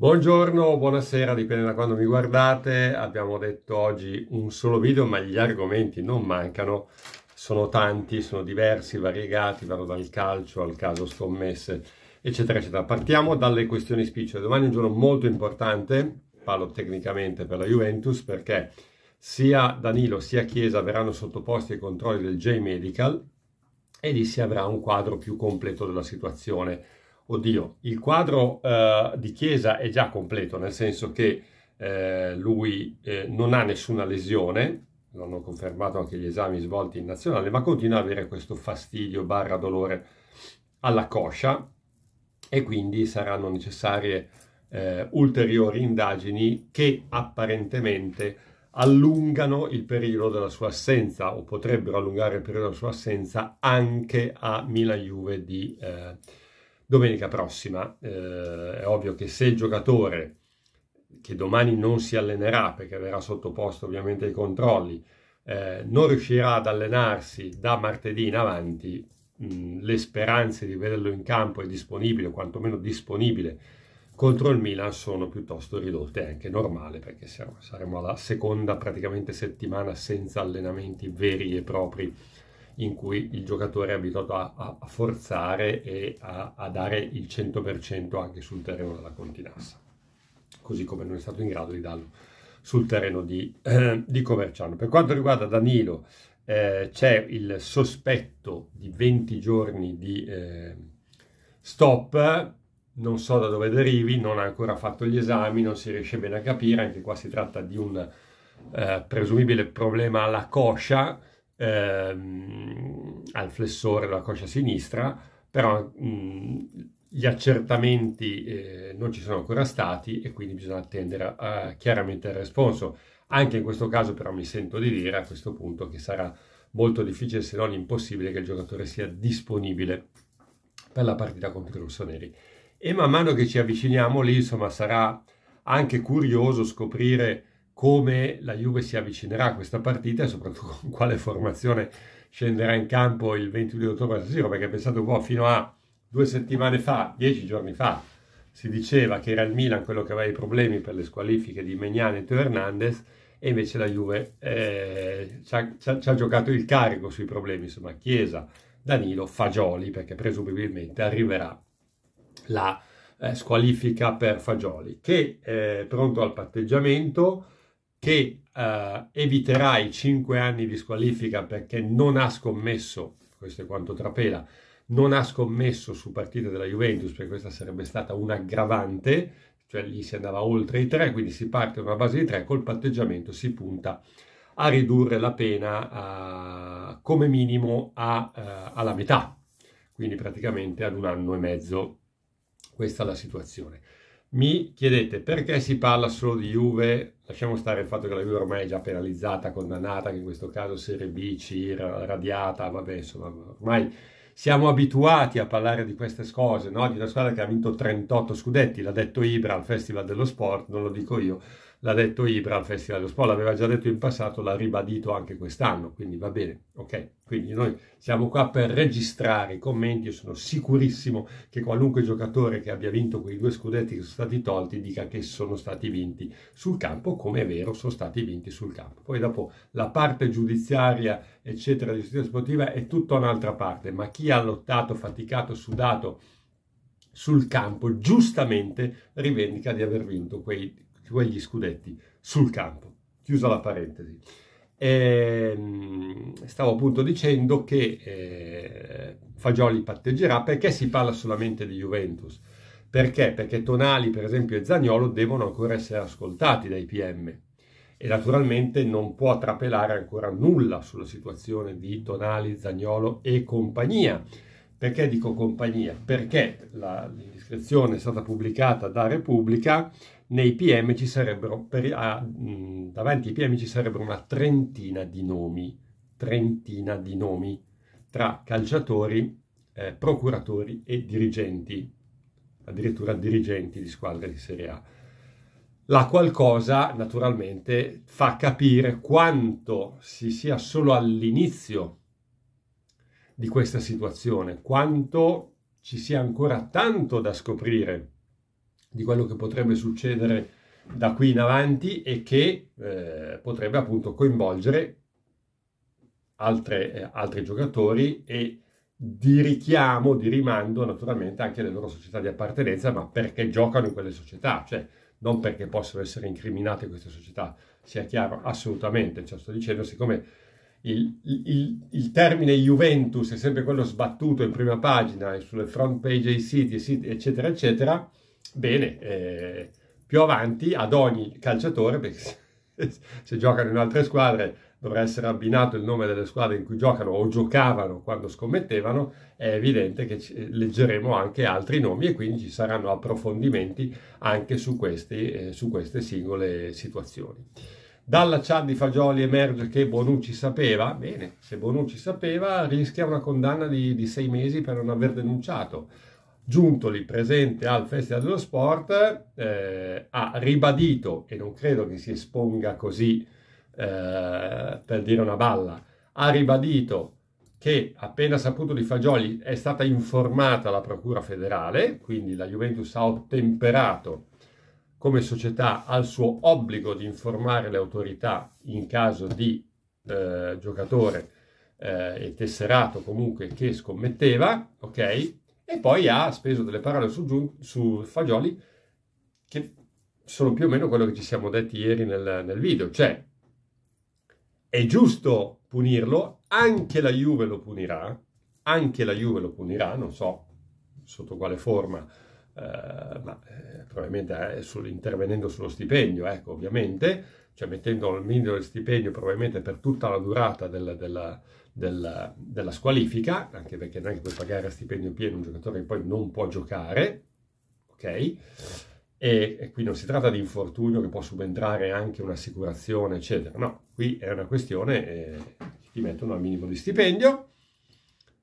Buongiorno, buonasera, dipende da quando mi guardate. Abbiamo detto oggi un solo video, ma gli argomenti non mancano. Sono tanti, sono diversi, variegati, vanno dal calcio al caso scommesse, eccetera, eccetera. Partiamo dalle questioni spicciole. Domani è un giorno molto importante, parlo tecnicamente per la Juventus, perché sia Danilo sia Chiesa verranno sottoposti ai controlli del J-Medical e lì si avrà un quadro più completo della situazione Oddio, il quadro eh, di Chiesa è già completo, nel senso che eh, lui eh, non ha nessuna lesione, l'hanno confermato anche gli esami svolti in nazionale, ma continua ad avere questo fastidio barra dolore alla coscia e quindi saranno necessarie eh, ulteriori indagini che apparentemente allungano il periodo della sua assenza o potrebbero allungare il periodo della sua assenza anche a Milan Juve di... Eh, domenica prossima. Eh, è ovvio che se il giocatore che domani non si allenerà perché verrà sottoposto ovviamente ai controlli, eh, non riuscirà ad allenarsi da martedì in avanti, mh, le speranze di vederlo in campo e disponibile, o quantomeno disponibile, contro il Milan sono piuttosto ridotte, è anche normale perché saremo alla seconda praticamente settimana senza allenamenti veri e propri in cui il giocatore è abituato a, a forzare e a, a, dare il 100% anche sul terreno della Continassa, così come non è stato in grado di darlo sul terreno di, eh, di Coverciano. Per quanto riguarda Danilo, eh, c'è il sospetto di 20 giorni di eh, stop, non so da dove derivi, non ha ancora fatto gli esami, non si riesce bene a capire, anche qua si tratta di un eh, presumibile problema alla coscia, ehm, al flessore della coscia sinistra, però mh, gli accertamenti eh, non ci sono ancora stati e quindi bisogna attendere a, chiaramente il responso. Anche in questo caso però mi sento di dire a questo punto che sarà molto difficile se non impossibile che il giocatore sia disponibile per la partita contro i rossoneri. E man mano che ci avviciniamo lì, insomma, sarà anche curioso scoprire come la Juve si avvicinerà a questa partita e soprattutto con quale formazione scenderà in campo il 22 ottobre a perché pensate un po', fino a due settimane fa, dieci giorni fa, si diceva che era il Milan quello che aveva i problemi per le squalifiche di Megnane e Teo Hernandez e invece la Juve eh, ci, ha, ci, ha, ci ha giocato il carico sui problemi, insomma Chiesa, Danilo, Fagioli, perché presumibilmente arriverà la eh, squalifica per Fagioli, che è eh, pronto al patteggiamento, che eh, i 5 anni di squalifica perché non ha scommesso, questo è quanto trapela, non ha scommesso su partite della Juventus, perché questa sarebbe stata un aggravante, cioè lì si andava oltre i 3, quindi si parte da una base di 3, col patteggiamento si punta a ridurre la pena uh, come minimo a, uh, alla metà, quindi praticamente ad un anno e mezzo. Questa è la situazione. Mi chiedete perché si parla solo di Juve? Lasciamo stare il fatto che la Juve ormai è già penalizzata, condannata, che in questo caso Serie B, C, radiata, vabbè, insomma, ormai siamo abituati a parlare di queste cose, no? di una squadra che ha vinto 38 scudetti, l'ha detto Ibra al Festival dello Sport, non lo dico io l'ha detto Ibra al Festival dello Sport, l'aveva già detto in passato, l'ha ribadito anche quest'anno, quindi va bene, ok? Quindi noi siamo qua per registrare i commenti, io sono sicurissimo che qualunque giocatore che abbia vinto quei due scudetti che sono stati tolti dica che sono stati vinti sul campo, come è vero sono stati vinti sul campo. Poi dopo la parte giudiziaria, eccetera, di giustizia sportiva è tutta un'altra parte, ma chi ha lottato, faticato, sudato sul campo, giustamente rivendica di aver vinto quei, quegli scudetti sul campo. Chiusa la parentesi. E, ehm, stavo appunto dicendo che eh, Fagioli patteggerà perché si parla solamente di Juventus. Perché? Perché Tonali, per esempio, e Zagnolo devono ancora essere ascoltati dai PM e naturalmente non può trapelare ancora nulla sulla situazione di Tonali, Zagnolo e compagnia. Perché dico compagnia? Perché la, iscrizione è stata pubblicata da Repubblica, nei PM ci sarebbero, per, ah, mh, mm, davanti ai PM ci sarebbero una trentina di nomi, trentina di nomi tra calciatori, eh, procuratori e dirigenti, addirittura dirigenti di squadre di Serie A. La qualcosa naturalmente fa capire quanto si sia solo all'inizio di questa situazione, quanto ci sia ancora tanto da scoprire di quello che potrebbe succedere da qui in avanti e che eh, potrebbe appunto coinvolgere altre, eh, altri giocatori e di richiamo, di rimando naturalmente anche le loro società di appartenenza, ma perché giocano in quelle società, cioè non perché possono essere incriminate queste società, sia chiaro, assolutamente, cioè, sto dicendo siccome il, il, il, termine Juventus è sempre quello sbattuto in prima pagina e sulle front page dei siti, eccetera, eccetera, bene, eh, più avanti ad ogni calciatore, perché se, se giocano in altre squadre dovrà essere abbinato il nome delle squadre in cui giocano o giocavano quando scommettevano, è evidente che leggeremo anche altri nomi e quindi ci saranno approfondimenti anche su, questi, eh, su queste singole situazioni. Dalla chat di Fagioli emerge che Bonucci sapeva, bene, se Bonucci sapeva rischia una condanna di, di sei mesi per non aver denunciato. Giuntoli, presente al Festival dello Sport, eh, ha ribadito, e non credo che si esponga così eh, per dire una balla, ha ribadito che appena saputo di Fagioli è stata informata la Procura federale, quindi la Juventus ha ottemperato come società ha il suo obbligo di informare le autorità in caso di eh, giocatore eh, e tesserato comunque che scommetteva, ok? E poi ha speso delle parole su, giu- su Fagioli che sono più o meno quello che ci siamo detti ieri nel, nel video, cioè è giusto punirlo, anche la Juve lo punirà, anche la Juve lo punirà, non so sotto quale forma, eh, ma eh, probabilmente eh, sul, intervenendo sullo stipendio, ecco, ovviamente, cioè mettendo al minimo del stipendio probabilmente per tutta la durata della, della, della, della squalifica, anche perché non è che puoi pagare a stipendio pieno un giocatore che poi non può giocare, ok? E, e, qui non si tratta di infortunio che può subentrare anche un'assicurazione, eccetera. No, qui è una questione eh, che ti mettono al minimo di stipendio,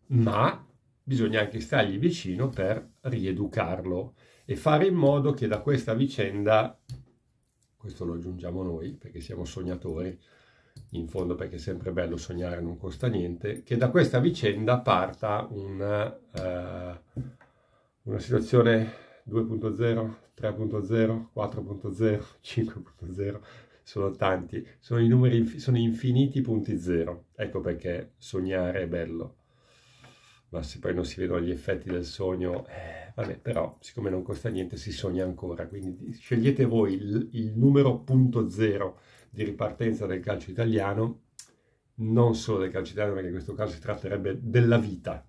ma bisogna anche stargli vicino per rieducarlo e fare in modo che da questa vicenda, questo lo aggiungiamo noi perché siamo sognatori, in fondo perché è sempre bello sognare non costa niente, che da questa vicenda parta una, uh, eh, una situazione 2.0, 3.0, 4.0, 5.0, sono tanti, sono i numeri, sono infiniti punti zero, ecco perché sognare è bello ma se poi non si vedono gli effetti del sogno, eh, vabbè, però siccome non costa niente si sogna ancora, quindi scegliete voi il, il numero punto zero di ripartenza del calcio italiano, non solo del calcio italiano, perché in questo caso si tratterebbe della vita,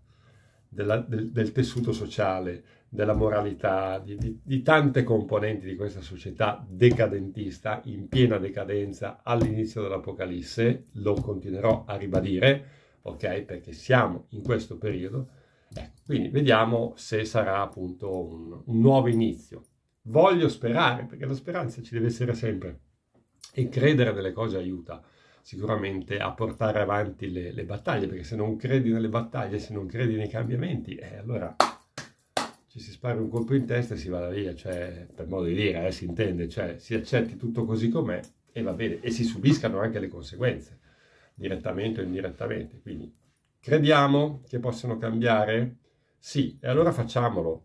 della, del, del, tessuto sociale, della moralità, di, di, di, tante componenti di questa società decadentista, in piena decadenza all'inizio dell'Apocalisse, lo continuerò a ribadire, ok? Perché siamo in questo periodo. Ecco, quindi vediamo se sarà appunto un, un nuovo inizio. Voglio sperare, perché la speranza ci deve essere sempre e credere nelle cose aiuta sicuramente a portare avanti le, le, battaglie, perché se non credi nelle battaglie, se non credi nei cambiamenti, eh, allora ci si spara un colpo in testa e si va via, cioè, per modo di dire, eh, si intende, cioè si accetti tutto così com'è e va bene, e si subiscano anche le conseguenze direttamente o indirettamente. Quindi crediamo che possano cambiare? Sì, e allora facciamolo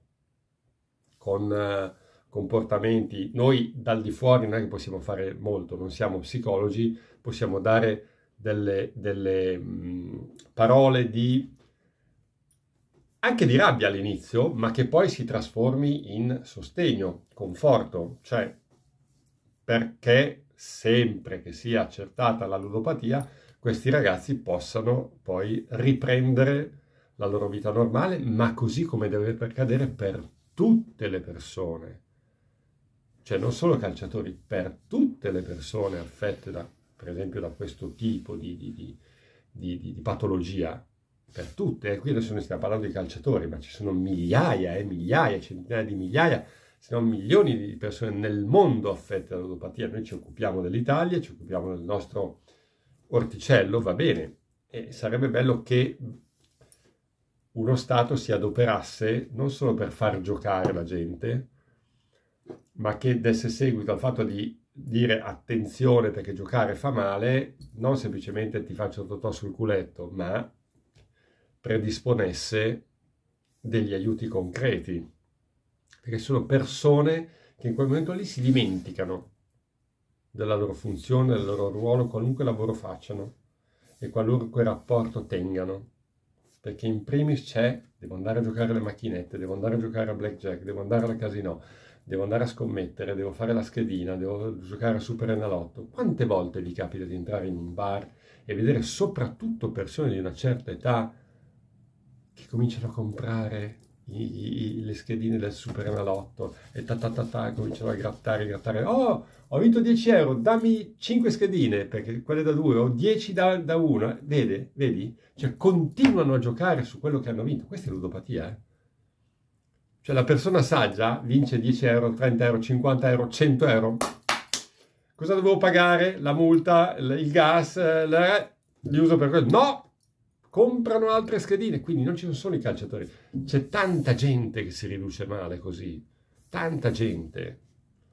con eh, comportamenti. Noi dal di fuori non è che possiamo fare molto, non siamo psicologi, possiamo dare delle, delle mm, parole di anche di rabbia all'inizio, ma che poi si trasformi in sostegno, conforto, cioè perché sempre che sia accertata la ludopatia questi ragazzi possano poi riprendere la loro vita normale, ma così come deve accadere per tutte le persone, cioè non solo calciatori, per tutte le persone affette da, per esempio da questo tipo di, di, di, di patologia, per tutte, e qui adesso noi stiamo parlando di calciatori, ma ci sono migliaia e eh, migliaia, centinaia di migliaia, se non milioni di persone nel mondo affette da ludopatia. Noi ci occupiamo dell'Italia, ci occupiamo del nostro orticello va bene e sarebbe bello che uno Stato si adoperasse non solo per far giocare la gente, ma che desse seguito al fatto di dire attenzione perché giocare fa male, non semplicemente ti faccio totò sul culetto, ma predisponesse degli aiuti concreti, perché sono persone che in quel momento lì si dimenticano della loro funzione, del loro ruolo, qualunque lavoro facciano e qualunque rapporto tengano. Perché in primis c'è, devo andare a giocare alle macchinette, devo andare a giocare a blackjack, devo andare al casino, devo andare a scommettere, devo fare la schedina, devo giocare a Super Enalotto. Quante volte vi capita di entrare in un bar e vedere soprattutto persone di una certa età che cominciano a comprare i, i, le schedine del super Superenalotto e ta ta ta ta cominciano a grattare, grattare. Oh, ho vinto 10 euro, dammi 5 schedine, perché quelle da 2 o 10 da, da 1. Vede, vedi? Cioè, continuano a giocare su quello che hanno vinto. Questa è ludopatia, eh? Cioè, la persona saggia vince 10 euro, 30 euro, 50 euro, 100 euro. Cosa dovevo pagare? La multa, il gas, le... li uso per quello? No! comprano altre schedine, quindi non ci sono solo i calciatori. C'è tanta gente che si riduce male così, tanta gente.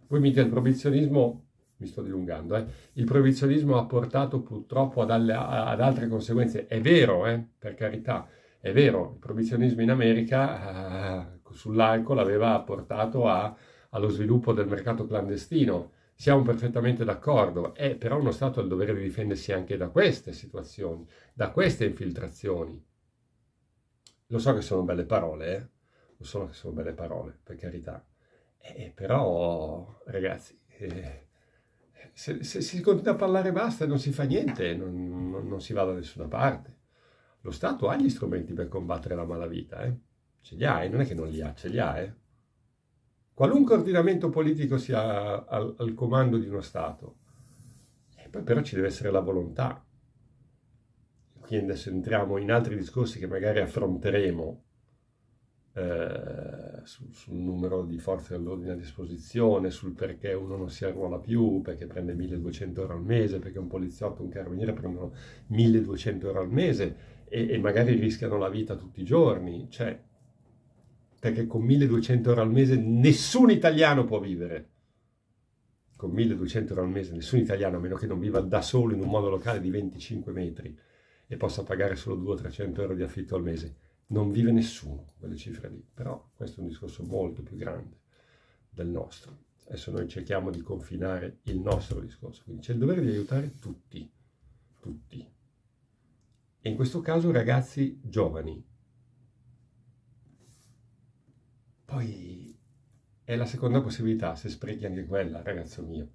Voi mi dite il proibizionismo, mi sto dilungando, eh? il proibizionismo ha portato purtroppo ad, alle, ad altre conseguenze, è vero, eh? per carità, è vero, il proibizionismo in America eh, sull'alcol aveva portato a, allo sviluppo del mercato clandestino, siamo perfettamente d'accordo, è però uno Stato ha il dovere di difendersi anche da queste situazioni, da queste infiltrazioni. Lo so che sono belle parole, eh? lo so che sono belle parole, per carità, eh, eh però ragazzi, eh, se, se, si continua a parlare basta e non si fa niente, non, non, non, si va da nessuna parte. Lo Stato ha gli strumenti per combattere la malavita, eh? ce li ha, e non è che non li ha, ce li ha. Eh? Qualunque ordinamento politico sia al, al comando di uno Stato, eh, poi però ci deve essere la volontà. Qui adesso entriamo in altri discorsi che magari affronteremo eh, sul, sul, numero di forze dell'ordine a disposizione, sul perché uno non si arruola più, perché prende 1200 euro al mese, perché un poliziotto un carabiniere prendono 1200 euro al mese e, e magari rischiano la vita tutti i giorni. Cioè, perché con 1200 euro al mese nessun italiano può vivere. Con 1200 euro al mese nessun italiano, a meno che non viva da solo in un modo locale di 25 metri e possa pagare solo 200-300 euro di affitto al mese, non vive nessuno quelle cifre lì. Però questo è un discorso molto più grande del nostro. Adesso noi cerchiamo di confinare il nostro discorso, quindi c'è il dovere di aiutare tutti, tutti. E in questo caso ragazzi giovani, Poi è la seconda possibilità, se sprechi anche quella, ragazzo mio.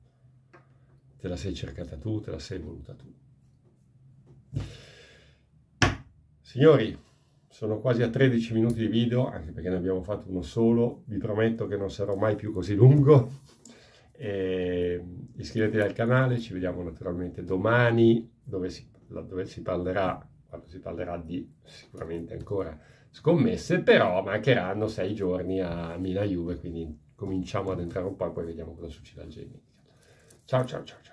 Te la sei cercata tu, te la sei voluta tu. Signori, sono quasi a 13 minuti di video, anche perché ne abbiamo fatto uno solo. Vi prometto che non sarò mai più così lungo. E iscrivetevi al canale, ci vediamo naturalmente domani, dove si, dove si parlerà, quando si parlerà di sicuramente ancora scommesse, però mancheranno sei giorni a Milan Juve, quindi cominciamo ad entrare un po' e poi vediamo cosa succede al Genoa. Ciao ciao ciao ciao.